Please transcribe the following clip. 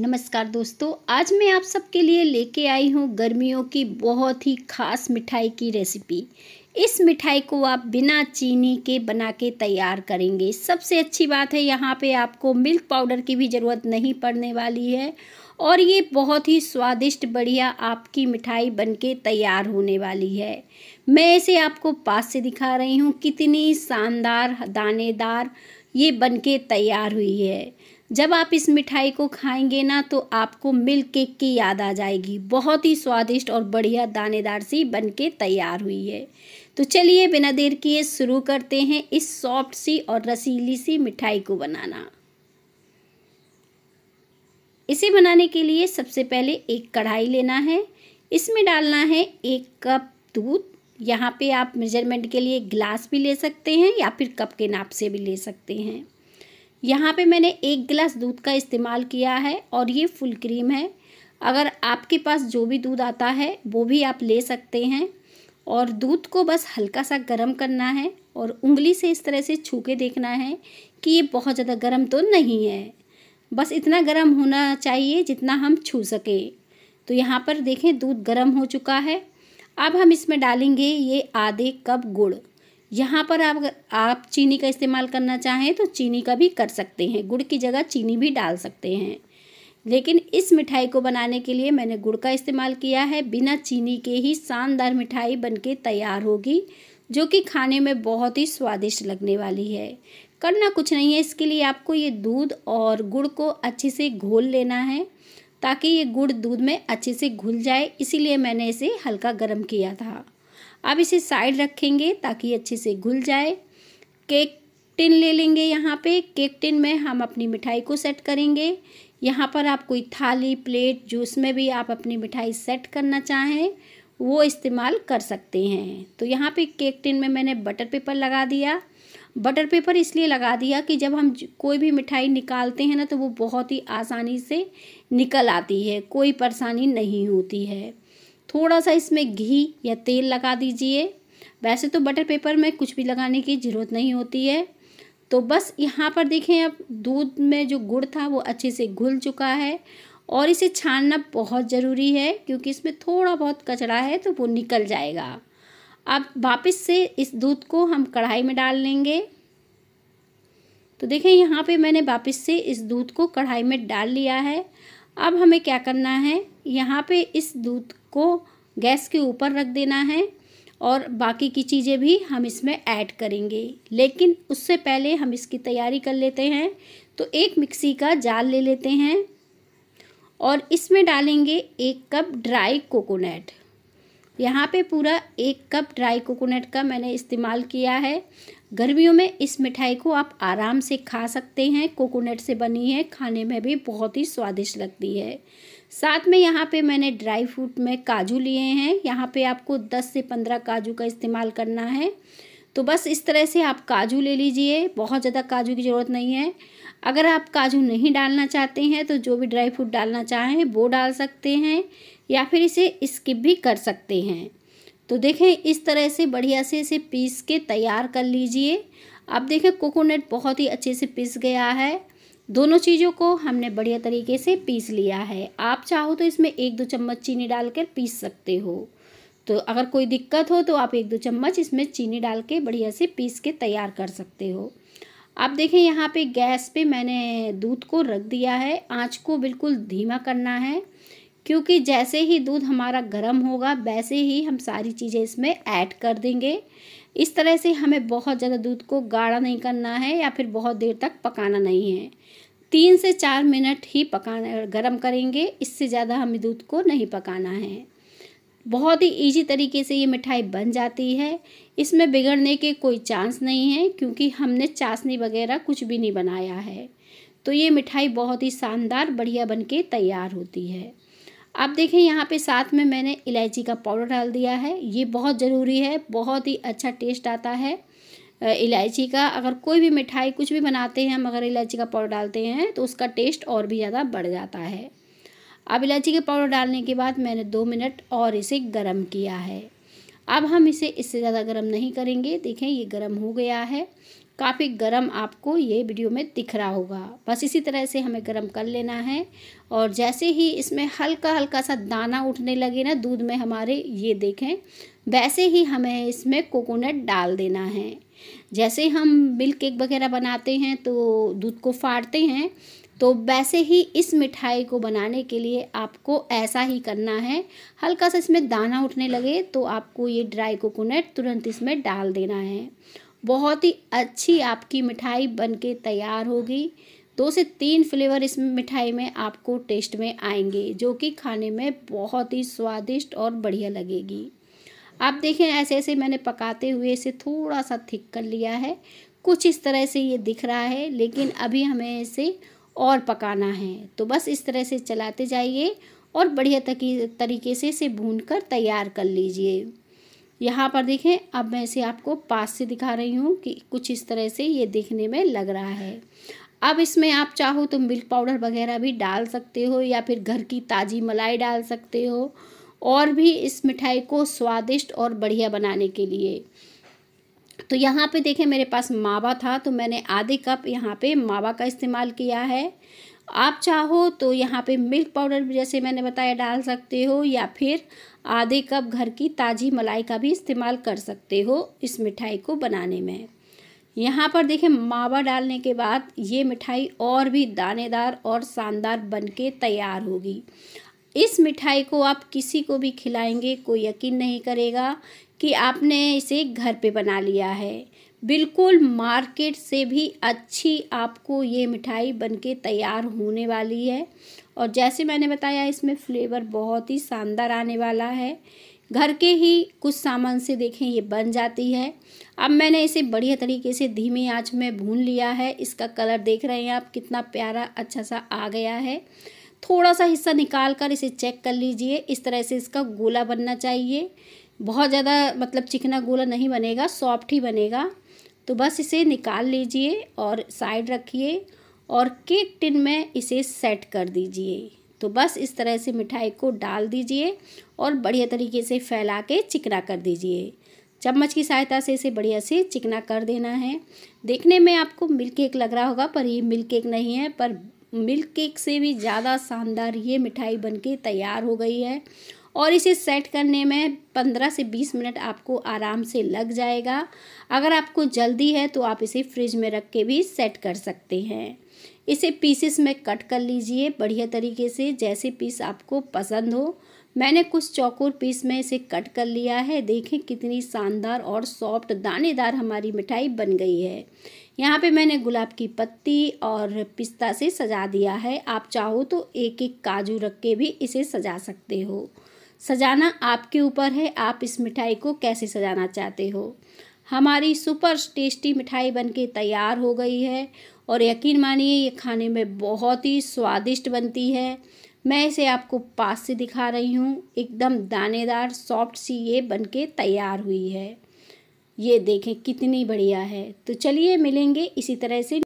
नमस्कार दोस्तों आज मैं आप सबके लिए लेके आई हूँ गर्मियों की बहुत ही खास मिठाई की रेसिपी इस मिठाई को आप बिना चीनी के बना के तैयार करेंगे सबसे अच्छी बात है यहाँ पे आपको मिल्क पाउडर की भी ज़रूरत नहीं पड़ने वाली है और ये बहुत ही स्वादिष्ट बढ़िया आपकी मिठाई बनके तैयार होने वाली है मैं इसे आपको पास से दिखा रही हूँ कितनी शानदार दानेदार ये बनके तैयार हुई है जब आप इस मिठाई को खाएंगे ना तो आपको मिल्क केक की याद आ जाएगी बहुत ही स्वादिष्ट और बढ़िया दानेदार सी बन के तैयार हुई है तो चलिए बिना देर किए शुरू करते हैं इस सॉफ्ट सी और रसीली सी मिठाई को बनाना इसे बनाने के लिए सबसे पहले एक कढ़ाई लेना है इसमें डालना है एक कप दूध यहाँ पे आप मेजरमेंट के लिए ग्लास भी ले सकते हैं या फिर कप के नाप से भी ले सकते हैं यहाँ पे मैंने एक गिलास दूध का इस्तेमाल किया है और ये फुल क्रीम है अगर आपके पास जो भी दूध आता है वो भी आप ले सकते हैं और दूध को बस हल्का सा गर्म करना है और उंगली से इस तरह से छू के देखना है कि ये बहुत ज़्यादा गर्म तो नहीं है बस इतना गर्म होना चाहिए जितना हम छू सके तो यहाँ पर देखें दूध गर्म हो चुका है अब हम इसमें डालेंगे ये आधे कप गुड़ यहाँ पर आप आप चीनी का इस्तेमाल करना चाहें तो चीनी का भी कर सकते हैं गुड़ की जगह चीनी भी डाल सकते हैं लेकिन इस मिठाई को बनाने के लिए मैंने गुड़ का इस्तेमाल किया है बिना चीनी के ही शानदार मिठाई बनके तैयार होगी जो कि खाने में बहुत ही स्वादिष्ट लगने वाली है करना कुछ नहीं है इसके लिए आपको ये दूध और गुड़ को अच्छे से घोल लेना है ताकि ये गुड़ दूध में अच्छे से घुल जाए इसीलिए मैंने इसे हल्का गर्म किया था अब इसे साइड रखेंगे ताकि अच्छे से घुल जाए केक टिन ले लेंगे यहाँ पे केक टिन में हम अपनी मिठाई को सेट करेंगे यहाँ पर आप कोई थाली प्लेट जूस में भी आप अपनी मिठाई सेट करना चाहें वो इस्तेमाल कर सकते हैं तो यहाँ पे केक टिन में मैंने बटर पेपर लगा दिया बटर पेपर इसलिए लगा दिया कि जब हम कोई भी मिठाई निकालते हैं ना तो वो बहुत ही आसानी से निकल आती है कोई परेशानी नहीं होती है थोड़ा सा इसमें घी या तेल लगा दीजिए वैसे तो बटर पेपर में कुछ भी लगाने की ज़रूरत नहीं होती है तो बस यहाँ पर देखें अब दूध में जो गुड़ था वो अच्छे से घुल चुका है और इसे छानना बहुत ज़रूरी है क्योंकि इसमें थोड़ा बहुत कचरा है तो वो निकल जाएगा अब वापस से इस दूध को हम कढ़ाई में डाल लेंगे तो देखें यहाँ पे मैंने वापस से इस दूध को कढ़ाई में डाल लिया है अब हमें क्या करना है यहाँ पे इस दूध को गैस के ऊपर रख देना है और बाकी की चीज़ें भी हम इसमें ऐड करेंगे लेकिन उससे पहले हम इसकी तैयारी कर लेते हैं तो एक मिक्सी का जाल ले लेते हैं और इसमें डालेंगे एक कप ड्राई कोकोनट यहाँ पे पूरा एक कप ड्राई कोकोनट का मैंने इस्तेमाल किया है गर्मियों में इस मिठाई को आप आराम से खा सकते हैं कोकोनट से बनी है खाने में भी बहुत ही स्वादिष्ट लगती है साथ में यहाँ पे मैंने ड्राई फ्रूट में काजू लिए हैं यहाँ पे आपको 10 से 15 काजू का इस्तेमाल करना है तो बस इस तरह से आप काजू ले लीजिए बहुत ज़्यादा काजू की ज़रूरत नहीं है अगर आप काजू नहीं डालना चाहते हैं तो जो भी ड्राई फ्रूट डालना चाहें वो डाल सकते हैं या फिर इसे स्किप भी कर सकते हैं तो देखें इस तरह से बढ़िया से इसे पीस के तैयार कर लीजिए अब देखें कोकोनट बहुत ही अच्छे से पीस गया है दोनों चीज़ों को हमने बढ़िया तरीके से पीस लिया है आप चाहो तो इसमें एक दो चम्मच चीनी डालकर पीस सकते हो तो अगर कोई दिक्कत हो तो आप एक दो चम्मच इसमें चीनी डाल के बढ़िया से पीस के तैयार कर सकते हो आप देखें यहाँ पे गैस पे मैंने दूध को रख दिया है आँच को बिल्कुल धीमा करना है क्योंकि जैसे ही दूध हमारा गर्म होगा वैसे ही हम सारी चीज़ें इसमें ऐड कर देंगे इस तरह से हमें बहुत ज़्यादा दूध को गाढ़ा नहीं करना है या फिर बहुत देर तक पकाना नहीं है तीन से चार मिनट ही पकाना गर्म करेंगे इससे ज़्यादा हमें दूध को नहीं पकाना है बहुत ही इजी तरीके से ये मिठाई बन जाती है इसमें बिगड़ने के कोई चांस नहीं है क्योंकि हमने चाशनी वगैरह कुछ भी नहीं बनाया है तो ये मिठाई बहुत ही शानदार बढ़िया बनके तैयार होती है आप देखें यहाँ पे साथ में मैंने इलायची का पाउडर डाल दिया है ये बहुत ज़रूरी है बहुत ही अच्छा टेस्ट आता है इलायची का अगर कोई भी मिठाई कुछ भी बनाते हैं हम अगर इलायची का पाउडर डालते हैं तो उसका टेस्ट और भी ज़्यादा बढ़ जाता है अब इलायची के पाउडर डालने के बाद मैंने दो मिनट और इसे गर्म किया है अब हम इसे इससे ज़्यादा गर्म नहीं करेंगे देखें ये गर्म हो गया है काफ़ी गर्म आपको ये वीडियो में दिख रहा होगा बस इसी तरह से हमें गर्म कर लेना है और जैसे ही इसमें हल्का हल्का सा दाना उठने लगे ना दूध में हमारे ये देखें वैसे ही हमें इसमें कोकोनट डाल देना है जैसे हम मिल्क केक वगैरह बनाते हैं तो दूध को फाड़ते हैं तो वैसे ही इस मिठाई को बनाने के लिए आपको ऐसा ही करना है हल्का सा इसमें दाना उठने लगे तो आपको ये ड्राई कोकोनट तुरंत इसमें डाल देना है बहुत ही अच्छी आपकी मिठाई बनके तैयार होगी दो से तीन फ्लेवर इस मिठाई में आपको टेस्ट में आएंगे जो कि खाने में बहुत ही स्वादिष्ट और बढ़िया लगेगी आप देखें ऐसे ऐसे मैंने पकाते हुए इसे थोड़ा सा थिक कर लिया है कुछ इस तरह से ये दिख रहा है लेकिन अभी हमें इसे और पकाना है तो बस इस तरह से चलाते जाइए और बढ़िया तरीके से इसे भून कर तैयार कर लीजिए यहाँ पर देखें अब मैं इसे आपको पास से दिखा रही हूँ कि कुछ इस तरह से ये देखने में लग रहा है अब इसमें आप चाहो तो मिल्क पाउडर वगैरह भी डाल सकते हो या फिर घर की ताज़ी मलाई डाल सकते हो और भी इस मिठाई को स्वादिष्ट और बढ़िया बनाने के लिए तो यहाँ पे देखें मेरे पास मावा था तो मैंने आधे कप यहाँ पे मावा का इस्तेमाल किया है आप चाहो तो यहाँ पे मिल्क पाउडर भी जैसे मैंने बताया डाल सकते हो या फिर आधे कप घर की ताज़ी मलाई का भी इस्तेमाल कर सकते हो इस मिठाई को बनाने में यहाँ पर देखें मावा डालने के बाद ये मिठाई और भी दानेदार और शानदार बनके तैयार होगी इस मिठाई को आप किसी को भी खिलाएंगे कोई यकीन नहीं करेगा कि आपने इसे घर पे बना लिया है बिल्कुल मार्केट से भी अच्छी आपको ये मिठाई बनके तैयार होने वाली है और जैसे मैंने बताया इसमें फ्लेवर बहुत ही शानदार आने वाला है घर के ही कुछ सामान से देखें ये बन जाती है अब मैंने इसे बढ़िया तरीके से धीमी आंच में भून लिया है इसका कलर देख रहे हैं आप कितना प्यारा अच्छा सा आ गया है थोड़ा सा हिस्सा निकाल कर इसे चेक कर लीजिए इस तरह से इसका गोला बनना चाहिए बहुत ज़्यादा मतलब चिकना गोला नहीं बनेगा सॉफ्ट ही बनेगा तो बस इसे निकाल लीजिए और साइड रखिए और केक टिन में इसे सेट कर दीजिए तो बस इस तरह से मिठाई को डाल दीजिए और बढ़िया तरीके से फैला के चिकना कर दीजिए चम्मच की सहायता से इसे बढ़िया से चिकना कर देना है देखने में आपको मिल्क केक लग रहा होगा पर ये मिल्क केक नहीं है पर मिल्क केक से भी ज़्यादा शानदार ये मिठाई बनके तैयार हो गई है और इसे सेट करने में 15 से 20 मिनट आपको आराम से लग जाएगा अगर आपको जल्दी है तो आप इसे फ्रिज में रख के भी सेट कर सकते हैं इसे पीसेस में कट कर लीजिए बढ़िया तरीके से जैसे पीस आपको पसंद हो मैंने कुछ चौकोर पीस में इसे कट कर लिया है देखें कितनी शानदार और सॉफ्ट दानेदार हमारी मिठाई बन गई है यहाँ पे मैंने गुलाब की पत्ती और पिस्ता से सजा दिया है आप चाहो तो एक एक काजू रख के भी इसे सजा सकते हो सजाना आपके ऊपर है आप इस मिठाई को कैसे सजाना चाहते हो हमारी सुपर टेस्टी मिठाई बनके तैयार हो गई है और यकीन मानिए ये खाने में बहुत ही स्वादिष्ट बनती है मैं इसे आपको पास से दिखा रही हूँ एकदम दानेदार सॉफ्ट सी ये बनके तैयार हुई है ये देखें कितनी बढ़िया है तो चलिए मिलेंगे इसी तरह से